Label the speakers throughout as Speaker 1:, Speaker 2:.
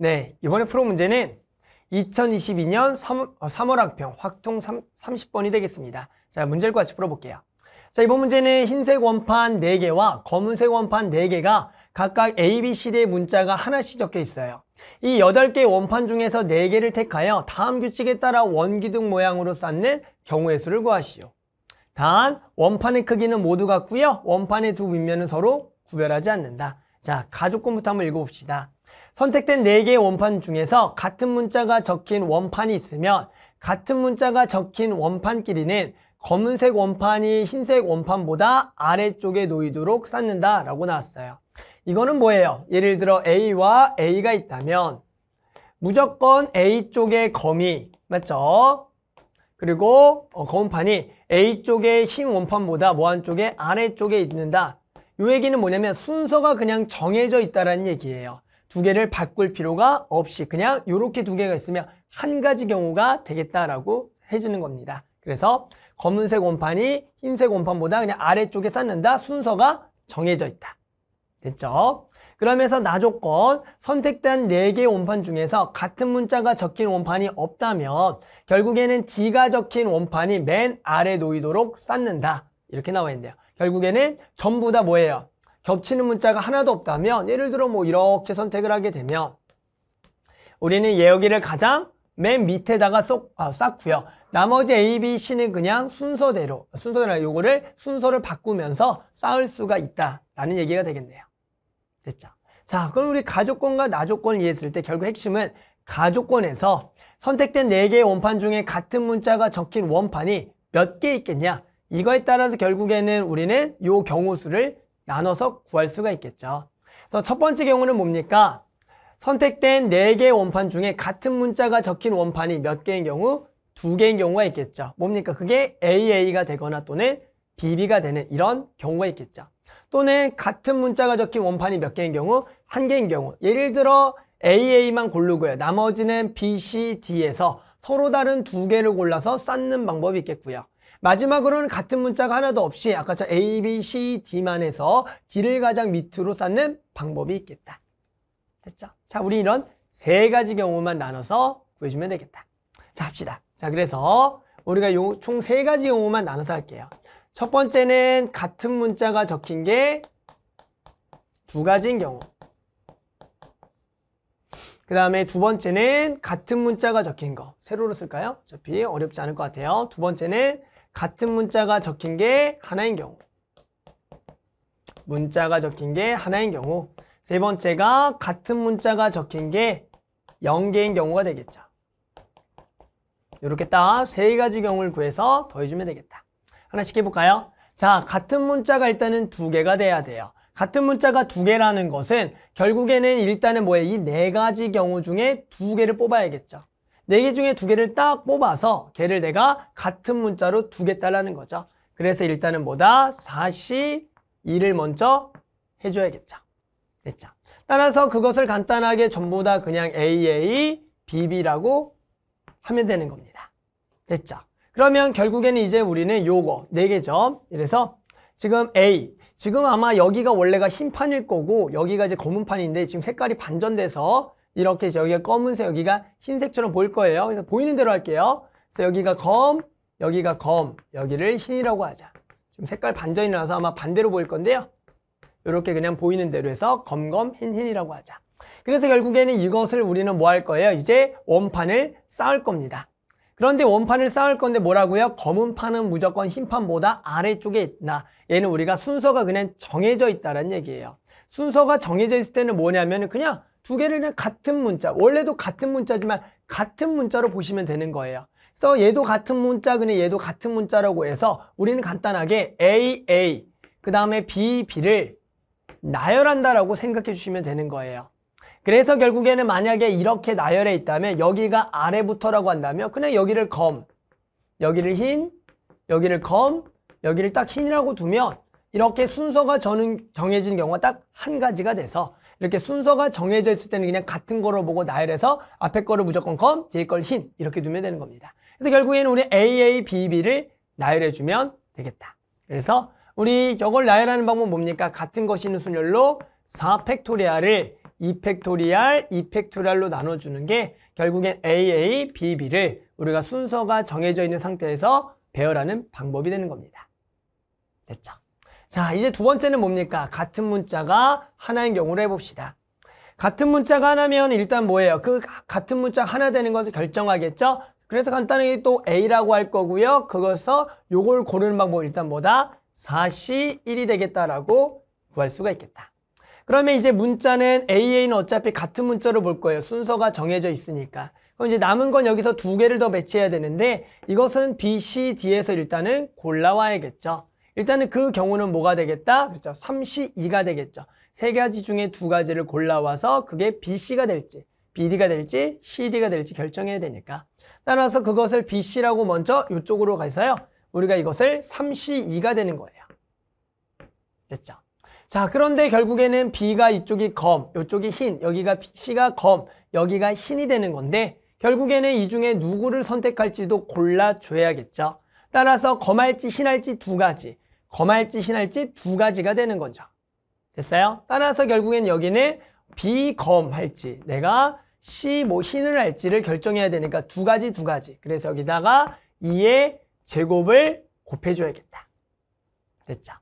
Speaker 1: 네, 이번에 프로 문제는 2022년 3, 월 학평 확통 3, 30번이 되겠습니다. 자, 문제를 같이 풀어볼게요. 자, 이번 문제는 흰색 원판 4개와 검은색 원판 4개가 각각 A, B, C, 대의 문자가 하나씩 적혀 있어요. 이 8개의 원판 중에서 4개를 택하여 다음 규칙에 따라 원기둥 모양으로 쌓는 경우의 수를 구하시오. 단, 원판의 크기는 모두 같고요. 원판의 두 밑면은 서로 구별하지 않는다. 자, 가족권부터 한번 읽어봅시다. 선택된 4개의 원판 중에서 같은 문자가 적힌 원판이 있으면 같은 문자가 적힌 원판끼리는 검은색 원판이 흰색 원판보다 아래쪽에 놓이도록 쌓는다 라고 나왔어요. 이거는 뭐예요? 예를 들어 A와 A가 있다면 무조건 A 쪽에 검이 맞죠? 그리고 어, 검은판이 A 쪽에흰 원판보다 뭐한 쪽에 아래쪽에 있는다. 이 얘기는 뭐냐면 순서가 그냥 정해져 있다는 얘기예요. 두 개를 바꿀 필요가 없이 그냥 이렇게 두 개가 있으면 한 가지 경우가 되겠다라고 해주는 겁니다. 그래서 검은색 원판이 흰색 원판보다 그냥 아래쪽에 쌓는다 순서가 정해져 있다. 됐죠? 그러면서 나 조건 선택된 4개 원판 중에서 같은 문자가 적힌 원판이 없다면 결국에는 D가 적힌 원판이 맨 아래 놓이도록 쌓는다. 이렇게 나와 있네요 결국에는 전부 다 뭐예요? 겹치는 문자가 하나도 없다면 예를 들어 뭐 이렇게 선택을 하게 되면 우리는 예우기를 가장 맨 밑에다가 쏙, 아, 쌓고요. 나머지 A, B, C는 그냥 순서대로, 순서대로 요거를 순서를 바꾸면서 쌓을 수가 있다라는 얘기가 되겠네요. 됐죠? 자, 그럼 우리 가족권과 나조권을 이해했을 때 결국 핵심은 가족권에서 선택된 4개의 원판 중에 같은 문자가 적힌 원판이 몇 개 있겠냐? 이거에 따라서 결국에는 우리는 요 경우수를 나눠서 구할 수가 있겠죠. 그래서 첫 번째 경우는 뭡니까? 선택된 4개의 원판 중에 같은 문자가 적힌 원판이 몇 개인 경우? 두 개인 경우가 있겠죠. 뭡니까? 그게 AA가 되거나 또는 BB가 되는 이런 경우가 있겠죠. 또는 같은 문자가 적힌 원판이 몇 개인 경우? 한 개인 경우. 예를 들어 AA만 고르고요. 나머지는 B, C, D에서 서로 다른 두 개를 골라서 쌓는 방법이 있겠고요. 마지막으로는 같은 문자가 하나도 없이 아까 저 A, B, C, D만 해서 D를 가장 밑으로 쌓는 방법이 있겠다. 됐죠? 자, 우리 이런 세 가지 경우만 나눠서 구해주면 되겠다. 자, 합시다. 자, 그래서 우리가 총 세 가지 경우만 나눠서 할게요. 첫 번째는 같은 문자가 적힌 게 두 가지인 경우. 그 다음에 두 번째는 같은 문자가 적힌 거. 세로로 쓸까요? 어차피 어렵지 않을 것 같아요. 두 번째는 같은 문자가 적힌 게 하나인 경우 문자가 적힌 게 하나인 경우 세 번째가 같은 문자가 적힌 게 0개인 경우가 되겠죠. 이렇게 딱 세 가지 경우를 구해서 더해주면 되겠다. 하나씩 해볼까요? 자, 같은 문자가 일단은 두 개가 돼야 돼요. 같은 문자가 두 개라는 것은 결국에는 일단은 뭐예요? 이 네 가지 경우 중에 두 개를 뽑아야겠죠. 네개 중에 두 개를 딱 뽑아서 걔를 내가 같은 문자로 두개따라는 거죠. 그래서 일단은 뭐다? 42를 먼저 해줘야겠죠. 됐죠. 따라서 그것을 간단하게 전부 다 그냥 AA, BB라고 하면 되는 겁니다. 됐죠. 그러면 결국에는 이제 우리는 요거 네개죠 이래서 지금 A, 지금 아마 여기가 원래가 흰 판일 거고 여기가 이제 검은 판인데 지금 색깔이 반전돼서 이렇게 여기가 검은색 여기가 흰색처럼 보일 거예요. 그래서 보이는 대로 할게요. 그래서 여기가 검, 여기가 검, 여기를 흰이라고 하자. 지금 색깔 반전이 나서 아마 반대로 보일 건데요. 이렇게 그냥 보이는 대로 해서 검검 흰흰이라고 하자. 그래서 결국에는 이것을 우리는 뭐 할 거예요? 이제 원판을 쌓을 겁니다. 그런데 원판을 쌓을 건데 뭐라고요? 검은 판은 무조건 흰 판보다 아래쪽에 있나 얘는 우리가 순서가 그냥 정해져 있다는 얘기예요. 순서가 정해져 있을 때는 뭐냐면 그냥 두 개를 그냥 같은 문자, 원래도 같은 문자지만 같은 문자로 보시면 되는 거예요. 그래서 얘도 같은 문자, 근데 얘도 같은 문자라고 해서 우리는 간단하게 A, A, 그 다음에 B, B를 나열한다라고 생각해 주시면 되는 거예요. 그래서 결국에는 만약에 이렇게 나열해 있다면 여기가 아래부터라고 한다면 그냥 여기를 검, 여기를 흰, 여기를 검, 여기를 딱 흰이라고 두면 이렇게 순서가 정해진 경우가 딱 한 가지가 돼서 이렇게 순서가 정해져 있을 때는 그냥 같은 거로 보고 나열해서 앞에 거를 무조건 검, 뒤에 걸흰 이렇게 두면 되는 겁니다. 그래서 결국에는 우리 AA, BB를 나열해주면 되겠다. 그래서 우리 이걸 나열하는 방법은 뭡니까? 같은 것이 있는 순열로 4팩토리알을 2팩토리알, 2팩토리알로 나눠주는 게 결국엔 AA, BB를 우리가 순서가 정해져 있는 상태에서 배열하는 방법이 되는 겁니다. 됐죠? 자, 이제 두 번째는 뭡니까? 같은 문자가 하나인 경우를 해봅시다. 같은 문자가 하나면 일단 뭐예요? 그 같은 문자 하나 되는 것을 결정하겠죠? 그래서 간단하게 또 A라고 할 거고요. 그것서 요걸 고르는 방법 일단 뭐다? 4시 1이 되겠다라고 구할 수가 있겠다. 그러면 이제 문자는 AA는 어차피 같은 문자로 볼 거예요. 순서가 정해져 있으니까. 그럼 이제 남은 건 여기서 두 개를 더 매치해야 되는데 이것은 B, C, D에서 일단은 골라와야겠죠. 일단은 그 경우는 뭐가 되겠다? 그렇죠. 3C2가 되겠죠. 세 가지 중에 두 가지를 골라와서 그게 BC가 될지 BD가 될지 CD가 될지 결정해야 되니까 따라서 그것을 BC라고 먼저 이쪽으로 가서요. 우리가 이것을 3C2가 되는 거예요. 됐죠? 자 그런데 결국에는 B가 이쪽이 검, 이쪽이 흰, 여기가 C가 검, 여기가 흰이 되는 건데 결국에는 이 중에 누구를 선택할지도 골라줘야겠죠. 따라서 검할지 흰할지 두 가지 검할지 신할지 두 가지가 되는 거죠. 됐어요? 따라서 결국엔 여기는 비검할지 내가 시, 뭐, 신을 할지를 결정해야 되니까 두 가지, 두 가지. 그래서 여기다가 2의 제곱을 곱해줘야겠다. 됐죠?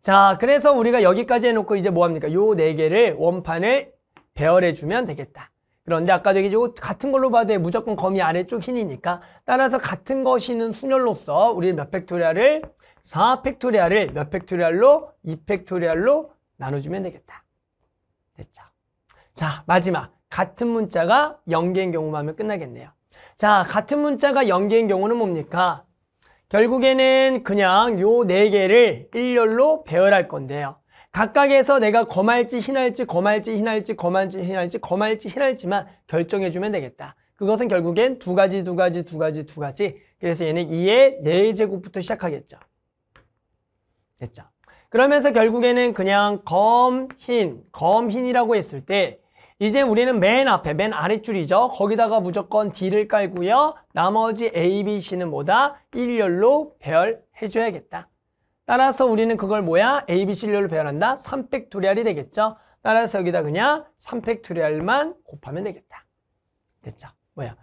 Speaker 1: 자, 그래서 우리가 여기까지 해놓고 이제 뭐합니까? 요 네 개를 원판을 배열해주면 되겠다. 그런데 아까도 얘기했죠. 같은 걸로 봐도 무조건 검이 아래쪽 흰이니까 따라서 같은 것이는 순열로서 우리 몇 벡토리아를 4 팩토리알을 몇 팩토리알로? 2 팩토리알로 나눠주면 되겠다. 됐죠? 자, 마지막. 같은 문자가 연계인 경우만 하면 끝나겠네요. 자, 같은 문자가 연계인 경우는 뭡니까? 결국에는 그냥 요 네 개를 일렬로 배열할 건데요. 각각에서 내가 검할지 흰할지 검할지 흰할지 검할지 흰할지 검할지 흰할지만 결정해주면 되겠다. 그것은 결국엔 두 가지 두 가지 두 가지 두 가지 그래서 얘는 2의 4제곱부터 시작하겠죠. 됐죠. 그러면서 결국에는 그냥 검, 흰, 검, 흰이라고 했을 때 이제 우리는 맨 앞에, 맨 아랫줄이죠. 거기다가 무조건 D를 깔고요. 나머지 A, B, C는 뭐다? 일렬로 배열해줘야겠다. 따라서 우리는 그걸 뭐야? A, B, C 일로 배열한다? 3팩토리알이 되겠죠. 따라서 여기다 그냥 3팩토리알만 곱하면 되겠다. 됐죠? 뭐야?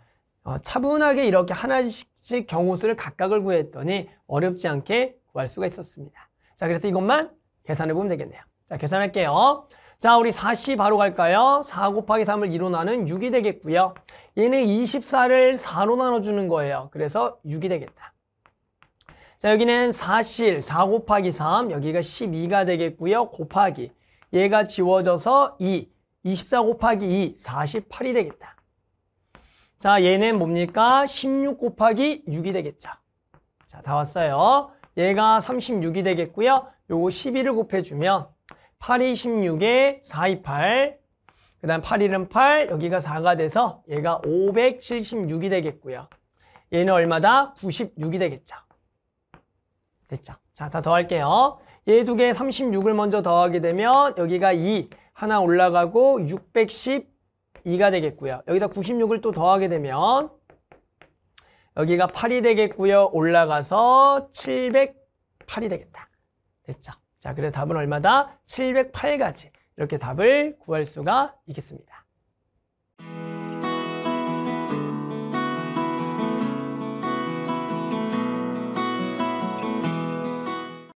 Speaker 1: 어, 차분하게 이렇게 하나씩 경우수를 각각을 구했더니 어렵지 않게 구할 수가 있었습니다. 자, 그래서 이것만 계산해 보면 되겠네요. 자, 계산할게요. 자, 우리 4시 바로 갈까요? 4 곱하기 3을 2로 나는 6이 되겠고요. 얘는 24를 4로 나눠주는 거예요. 그래서 6이 되겠다. 자, 여기는 4실, 4 곱하기 3, 여기가 12가 되겠고요. 곱하기. 얘가 지워져서 2, 24 곱하기 2, 48이 되겠다. 자, 얘는 뭡니까? 16 곱하기 6이 되겠죠. 자, 다 왔어요. 얘가 36이 되겠고요. 요거 12를 곱해주면 8이 16에 4, 2, 8. 그 다음 8, 1은 8, 여기가 4가 돼서 얘가 576이 되겠고요. 얘는 얼마다? 96이 되겠죠. 됐죠. 자, 다 더할게요. 얘 두 개에 36을 먼저 더하게 되면 여기가 2, 하나 올라가고 612가 되겠고요. 여기다 96을 또 더하게 되면 여기가 8이 되겠고요. 올라가서 700 8이 되겠다. 됐죠? 자, 그래서 답은 얼마다? 708가지. 이렇게 답을 구할 수가 있겠습니다.